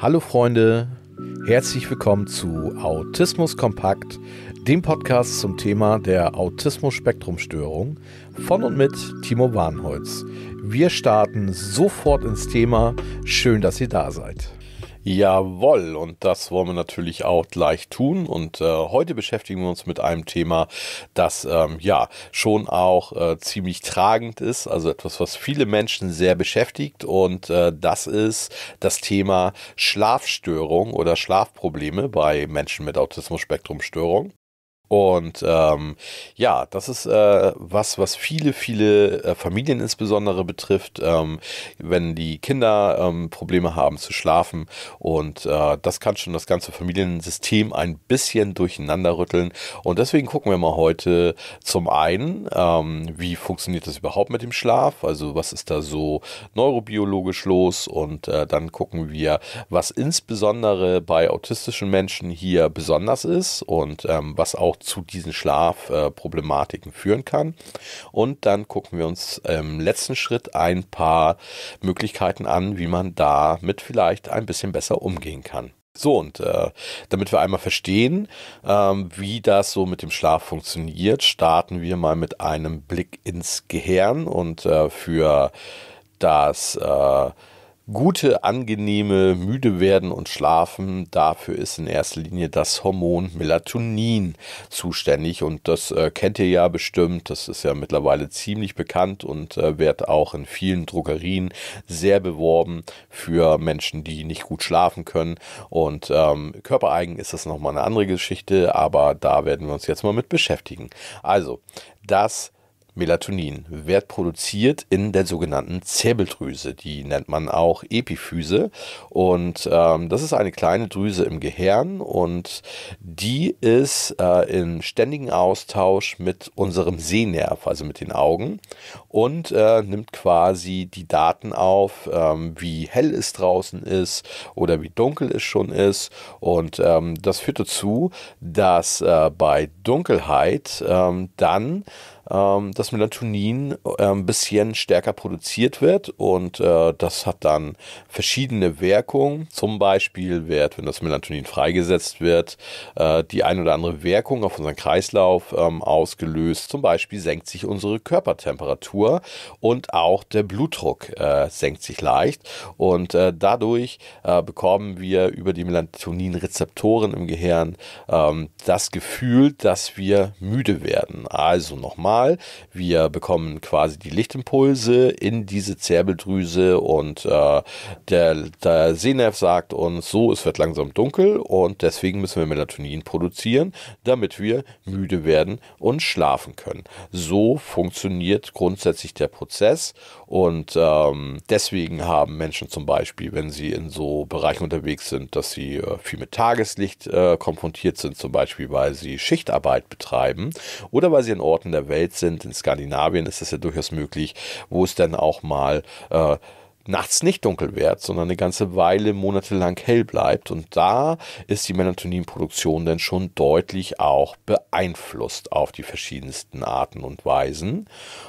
Hallo Freunde, herzlich willkommen zu Autismus Kompakt, dem Podcast zum Thema der Autismus-Spektrumstörung von und mit Timo Warnholz. Wir starten sofort ins Thema. Schön, dass ihr da seid. Jawohl, und das wollen wir natürlich auch gleich tun. Und äh, heute beschäftigen wir uns mit einem Thema, das ähm, ja schon auch äh, ziemlich tragend ist, also etwas, was viele Menschen sehr beschäftigt. Und äh, das ist das Thema Schlafstörung oder Schlafprobleme bei Menschen mit Autismus-Spektrum-Störung. Und ähm, ja, das ist äh, was, was viele, viele äh, Familien insbesondere betrifft, ähm, wenn die Kinder ähm, Probleme haben zu schlafen. Und äh, das kann schon das ganze Familiensystem ein bisschen durcheinander rütteln. Und deswegen gucken wir mal heute zum einen, ähm, wie funktioniert das überhaupt mit dem Schlaf? Also was ist da so neurobiologisch los? Und äh, dann gucken wir, was insbesondere bei autistischen Menschen hier besonders ist und ähm, was auch zu diesen Schlafproblematiken äh, führen kann. Und dann gucken wir uns im letzten Schritt ein paar Möglichkeiten an, wie man damit vielleicht ein bisschen besser umgehen kann. So, und äh, damit wir einmal verstehen, ähm, wie das so mit dem Schlaf funktioniert, starten wir mal mit einem Blick ins Gehirn und äh, für das äh, gute, angenehme müde werden und schlafen, dafür ist in erster Linie das Hormon Melatonin zuständig und das äh, kennt ihr ja bestimmt, das ist ja mittlerweile ziemlich bekannt und äh, wird auch in vielen Drogerien sehr beworben für Menschen, die nicht gut schlafen können und ähm, körpereigen ist das nochmal eine andere Geschichte, aber da werden wir uns jetzt mal mit beschäftigen. Also, das ist Melatonin wird produziert in der sogenannten Zirbeldrüse. Die nennt man auch Epiphyse. Und ähm, das ist eine kleine Drüse im Gehirn und die ist äh, in ständigem Austausch mit unserem Sehnerv, also mit den Augen, und äh, nimmt quasi die Daten auf, ähm, wie hell es draußen ist oder wie dunkel es schon ist. Und ähm, das führt dazu, dass äh, bei Dunkelheit ähm, dann ähm, das Melatonin äh, ein bisschen stärker produziert wird und äh, das hat dann verschiedene Wirkungen. Zum Beispiel wird, wenn das Melatonin freigesetzt wird, äh, die ein oder andere Wirkung auf unseren Kreislauf ähm, ausgelöst. Zum Beispiel senkt sich unsere Körpertemperatur und auch der Blutdruck äh, senkt sich leicht und äh, dadurch äh, bekommen wir über die Melatoninrezeptoren im Gehirn ähm, das Gefühl, dass wir müde werden. Also nochmal nochmal. Wir bekommen quasi die Lichtimpulse in diese Zerbeldrüse und äh, der, der Sehnerv sagt uns, so, es wird langsam dunkel und deswegen müssen wir Melatonin produzieren, damit wir müde werden und schlafen können. So funktioniert grundsätzlich der Prozess und ähm, deswegen haben Menschen zum Beispiel, wenn sie in so Bereichen unterwegs sind, dass sie äh, viel mit Tageslicht äh, konfrontiert sind, zum Beispiel weil sie Schichtarbeit betreiben oder weil sie an Orten der Welt Welt sind. In Skandinavien ist das ja durchaus möglich, wo es dann auch mal äh, nachts nicht dunkel wird, sondern eine ganze Weile monatelang hell bleibt. Und da ist die Melatoninproduktion dann schon deutlich auch beeinflusst auf die verschiedensten Arten und Weisen.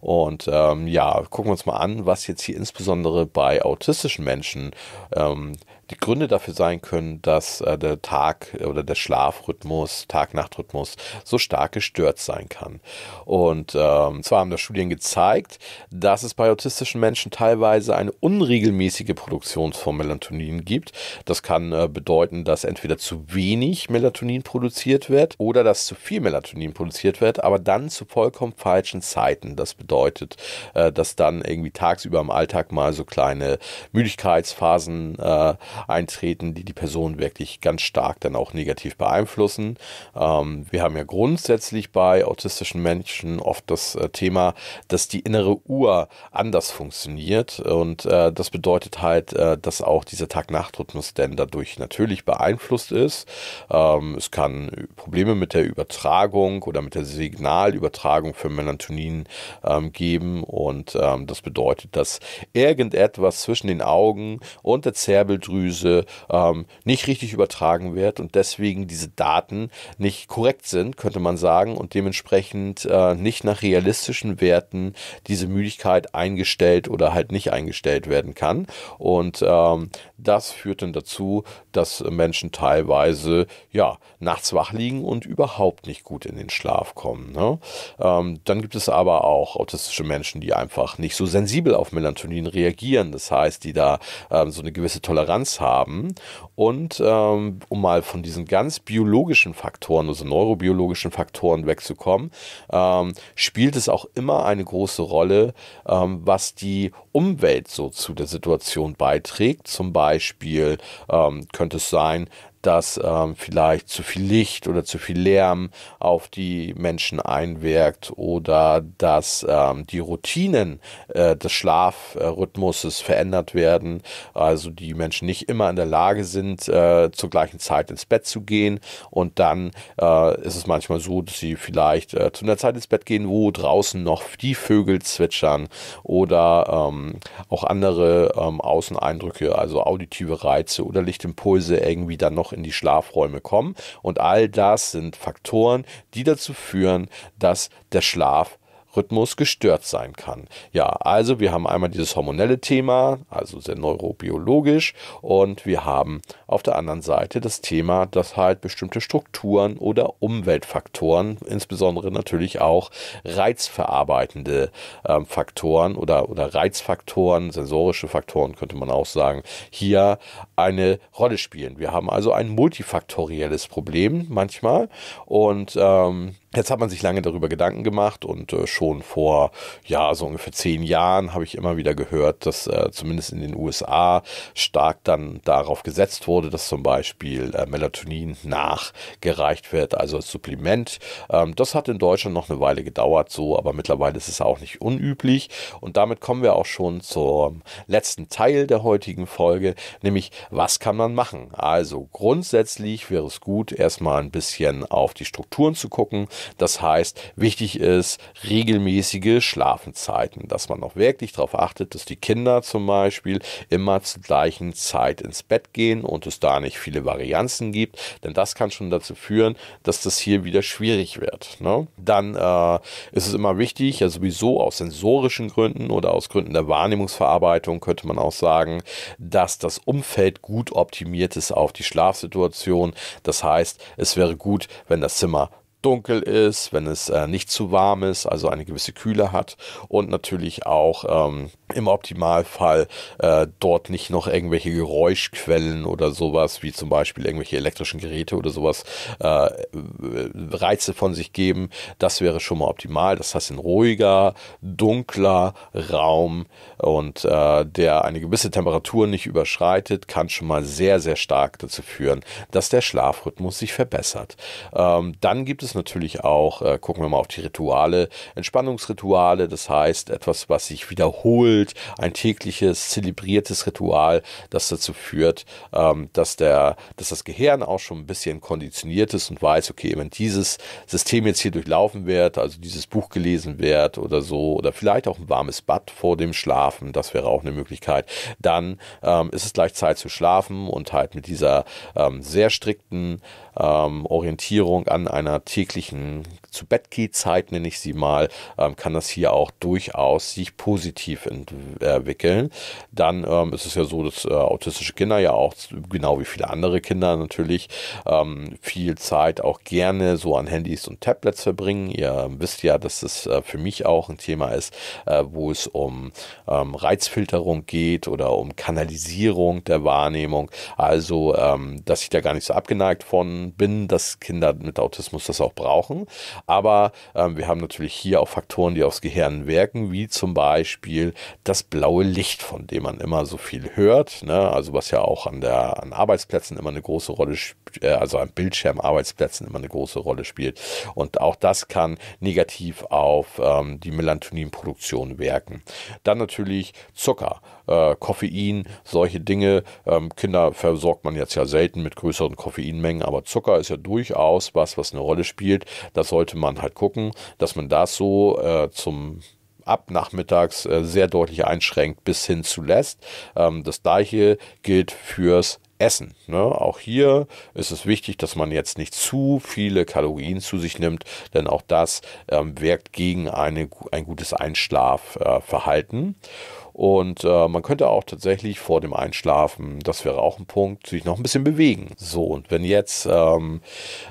Und ähm, ja, gucken wir uns mal an, was jetzt hier insbesondere bei autistischen Menschen ähm, die Gründe dafür sein können, dass äh, der Tag oder der Schlafrhythmus, Tag-Nacht-Rhythmus so stark gestört sein kann. Und ähm, zwar haben da Studien gezeigt, dass es bei autistischen Menschen teilweise eine unregelmäßige Produktion von Melatonin gibt. Das kann äh, bedeuten, dass entweder zu wenig Melatonin produziert wird oder dass zu viel Melatonin produziert wird, aber dann zu vollkommen falschen Zeiten. Das bedeutet, äh, dass dann irgendwie tagsüber im Alltag mal so kleine Müdigkeitsphasen äh, eintreten, die die Person wirklich ganz stark dann auch negativ beeinflussen. Ähm, wir haben ja grundsätzlich bei autistischen Menschen oft das äh, Thema, dass die innere Uhr anders funktioniert und äh, das bedeutet halt, äh, dass auch dieser Tag-Nacht-Rhythmus denn dadurch natürlich beeinflusst ist. Ähm, es kann Probleme mit der Übertragung oder mit der Signalübertragung für Melatonin ähm, geben und ähm, das bedeutet, dass irgendetwas zwischen den Augen und der Zerbeldrüse Analyse ähm, nicht richtig übertragen wird und deswegen diese Daten nicht korrekt sind, könnte man sagen, und dementsprechend äh, nicht nach realistischen Werten diese Müdigkeit eingestellt oder halt nicht eingestellt werden kann. Und ähm, das führt dann dazu, dass Menschen teilweise ja nachts wach liegen und überhaupt nicht gut in den Schlaf kommen. Ne? Ähm, dann gibt es aber auch autistische Menschen, die einfach nicht so sensibel auf Melatonin reagieren. Das heißt, die da ähm, so eine gewisse Toleranz haben. Und ähm, um mal von diesen ganz biologischen Faktoren, also neurobiologischen Faktoren wegzukommen, ähm, spielt es auch immer eine große Rolle, ähm, was die Umwelt so zu der Situation beiträgt. Zum Beispiel ähm, könnte es sein, dass ähm, vielleicht zu viel Licht oder zu viel Lärm auf die Menschen einwirkt oder dass ähm, die Routinen äh, des Schlafrhythmuses verändert werden, also die Menschen nicht immer in der Lage sind, äh, zur gleichen Zeit ins Bett zu gehen und dann äh, ist es manchmal so, dass sie vielleicht äh, zu einer Zeit ins Bett gehen, wo draußen noch die Vögel zwitschern oder ähm, auch andere ähm, Außeneindrücke, also auditive Reize oder Lichtimpulse irgendwie dann noch auch in die Schlafräume kommen. Und all das sind Faktoren, die dazu führen, dass der Schlaf Rhythmus gestört sein kann. Ja, also wir haben einmal dieses hormonelle Thema, also sehr neurobiologisch, und wir haben auf der anderen Seite das Thema, dass halt bestimmte Strukturen oder Umweltfaktoren, insbesondere natürlich auch reizverarbeitende äh, Faktoren oder, oder Reizfaktoren, sensorische Faktoren könnte man auch sagen, hier eine Rolle spielen. Wir haben also ein multifaktorielles Problem manchmal und ähm, Jetzt hat man sich lange darüber Gedanken gemacht und äh, schon vor, ja, so ungefähr zehn Jahren habe ich immer wieder gehört, dass äh, zumindest in den USA stark dann darauf gesetzt wurde, dass zum Beispiel äh, Melatonin nachgereicht wird, also als Supplement. Ähm, das hat in Deutschland noch eine Weile gedauert, so, aber mittlerweile ist es auch nicht unüblich. Und damit kommen wir auch schon zum letzten Teil der heutigen Folge, nämlich was kann man machen? Also grundsätzlich wäre es gut, erstmal ein bisschen auf die Strukturen zu gucken das heißt, wichtig ist regelmäßige Schlafenzeiten, dass man auch wirklich darauf achtet, dass die Kinder zum Beispiel immer zur gleichen Zeit ins Bett gehen und es da nicht viele Varianzen gibt, denn das kann schon dazu führen, dass das hier wieder schwierig wird. Ne? Dann äh, ist es immer wichtig, ja sowieso aus sensorischen Gründen oder aus Gründen der Wahrnehmungsverarbeitung könnte man auch sagen, dass das Umfeld gut optimiert ist auf die Schlafsituation. Das heißt, es wäre gut, wenn das Zimmer dunkel ist, wenn es äh, nicht zu warm ist, also eine gewisse Kühle hat und natürlich auch ähm, im Optimalfall äh, dort nicht noch irgendwelche Geräuschquellen oder sowas, wie zum Beispiel irgendwelche elektrischen Geräte oder sowas, äh, äh Reize von sich geben. Das wäre schon mal optimal. Das heißt, ein ruhiger, dunkler Raum und äh, der eine gewisse Temperatur nicht überschreitet, kann schon mal sehr, sehr stark dazu führen, dass der Schlafrhythmus sich verbessert. Ähm, dann gibt es es natürlich auch, äh, gucken wir mal auf die Rituale, Entspannungsrituale, das heißt etwas, was sich wiederholt, ein tägliches, zelebriertes Ritual, das dazu führt, ähm, dass, der, dass das Gehirn auch schon ein bisschen konditioniert ist und weiß, okay, wenn dieses System jetzt hier durchlaufen wird, also dieses Buch gelesen wird oder so, oder vielleicht auch ein warmes Bad vor dem Schlafen, das wäre auch eine Möglichkeit, dann ähm, ist es gleich Zeit zu schlafen und halt mit dieser ähm, sehr strikten ähm, Orientierung an einer Tätigkeit, täglichen zu zeit nenne ich sie mal, ähm, kann das hier auch durchaus sich positiv entwickeln. Äh, Dann ähm, ist es ja so, dass äh, autistische Kinder ja auch, genau wie viele andere Kinder natürlich, ähm, viel Zeit auch gerne so an Handys und Tablets verbringen. Ihr wisst ja, dass das äh, für mich auch ein Thema ist, äh, wo es um ähm, Reizfilterung geht oder um Kanalisierung der Wahrnehmung. Also, ähm, dass ich da gar nicht so abgeneigt von bin, dass Kinder mit Autismus das auch auch brauchen. Aber ähm, wir haben natürlich hier auch Faktoren, die aufs Gehirn wirken, wie zum Beispiel das blaue Licht, von dem man immer so viel hört. Ne? Also was ja auch an, der, an Arbeitsplätzen immer eine große Rolle spielt, äh, also an Bildschirmarbeitsplätzen immer eine große Rolle spielt. Und auch das kann negativ auf ähm, die Melatoninproduktion wirken. Dann natürlich Zucker, äh, Koffein, solche Dinge. Ähm, Kinder versorgt man jetzt ja selten mit größeren Koffeinmengen, aber Zucker ist ja durchaus was, was eine Rolle spielt spielt. Das sollte man halt gucken, dass man das so äh, zum ab nachmittags äh, sehr deutlich einschränkt bis hin zu lässt. Ähm, das gleiche gilt fürs Essen. Ne? Auch hier ist es wichtig, dass man jetzt nicht zu viele Kalorien zu sich nimmt, denn auch das ähm, wirkt gegen eine, ein gutes Einschlafverhalten. Äh, und äh, man könnte auch tatsächlich vor dem Einschlafen, das wäre auch ein Punkt, sich noch ein bisschen bewegen. So, und wenn jetzt ähm,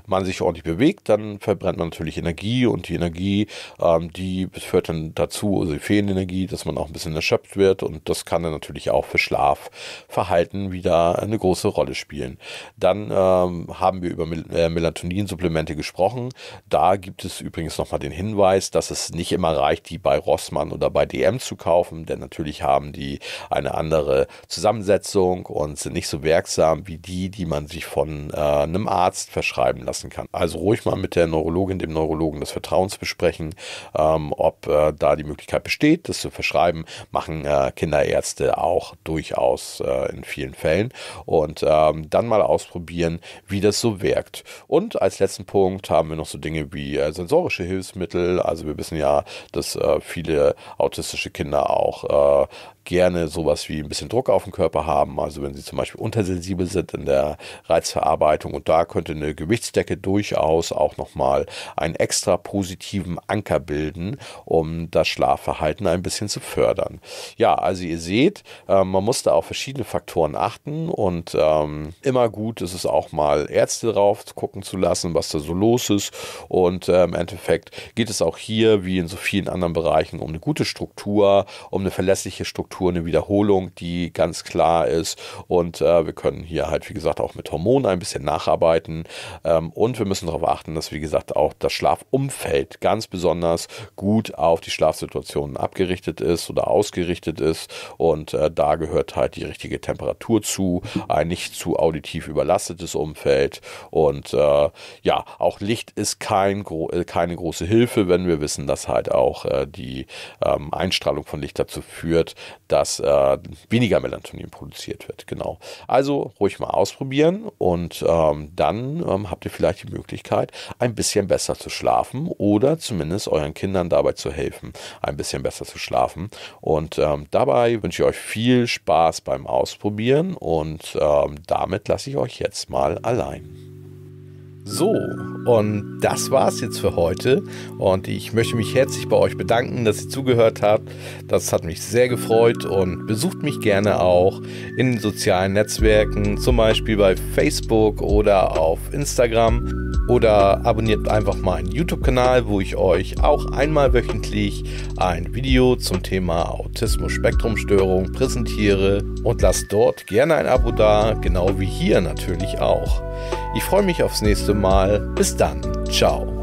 man sich ordentlich bewegt, dann verbrennt man natürlich Energie und die Energie, ähm, die führt dann dazu, also die fehlende Energie, dass man auch ein bisschen erschöpft wird und das kann dann natürlich auch für Schlafverhalten wieder eine große Rolle spielen. Dann ähm, haben wir über Mel äh, Melatonin-Supplemente gesprochen. Da gibt es übrigens nochmal den Hinweis, dass es nicht immer reicht, die bei Rossmann oder bei DM zu kaufen, denn natürlich natürlich haben die eine andere Zusammensetzung und sind nicht so wirksam wie die, die man sich von äh, einem Arzt verschreiben lassen kann. Also ruhig mal mit der Neurologin, dem Neurologen des Vertrauens besprechen, ähm, ob äh, da die Möglichkeit besteht, das zu verschreiben. Machen äh, Kinderärzte auch durchaus äh, in vielen Fällen. Und ähm, dann mal ausprobieren, wie das so wirkt. Und als letzten Punkt haben wir noch so Dinge wie äh, sensorische Hilfsmittel. Also wir wissen ja, dass äh, viele autistische Kinder auch uh, gerne sowas wie ein bisschen Druck auf den Körper haben. Also wenn sie zum Beispiel untersensibel sind in der Reizverarbeitung und da könnte eine Gewichtsdecke durchaus auch nochmal einen extra positiven Anker bilden, um das Schlafverhalten ein bisschen zu fördern. Ja, also ihr seht, ähm, man muss da auf verschiedene Faktoren achten und ähm, immer gut ist es auch mal Ärzte drauf gucken zu lassen, was da so los ist und äh, im Endeffekt geht es auch hier wie in so vielen anderen Bereichen um eine gute Struktur, um eine verlässliche Struktur Tour eine Wiederholung, die ganz klar ist. Und äh, wir können hier halt, wie gesagt, auch mit Hormonen ein bisschen nacharbeiten. Ähm, und wir müssen darauf achten, dass, wie gesagt, auch das Schlafumfeld ganz besonders gut auf die Schlafsituationen abgerichtet ist oder ausgerichtet ist. Und äh, da gehört halt die richtige Temperatur zu, ein nicht zu auditiv überlastetes Umfeld. Und äh, ja, auch Licht ist kein, äh, keine große Hilfe, wenn wir wissen, dass halt auch äh, die ähm, Einstrahlung von Licht dazu führt, dass äh, weniger Melatonin produziert wird. Genau. Also ruhig mal ausprobieren und ähm, dann ähm, habt ihr vielleicht die Möglichkeit, ein bisschen besser zu schlafen oder zumindest euren Kindern dabei zu helfen, ein bisschen besser zu schlafen. Und ähm, dabei wünsche ich euch viel Spaß beim Ausprobieren und ähm, damit lasse ich euch jetzt mal allein. So, und das war's jetzt für heute. Und ich möchte mich herzlich bei euch bedanken, dass ihr zugehört habt. Das hat mich sehr gefreut und besucht mich gerne auch in den sozialen Netzwerken, zum Beispiel bei Facebook oder auf Instagram oder abonniert einfach meinen YouTube-Kanal, wo ich euch auch einmal wöchentlich ein Video zum Thema Autismus-Spektrumstörung präsentiere und lasst dort gerne ein Abo da, genau wie hier natürlich auch. Ich freue mich aufs nächste Mal. Bis dann. Ciao.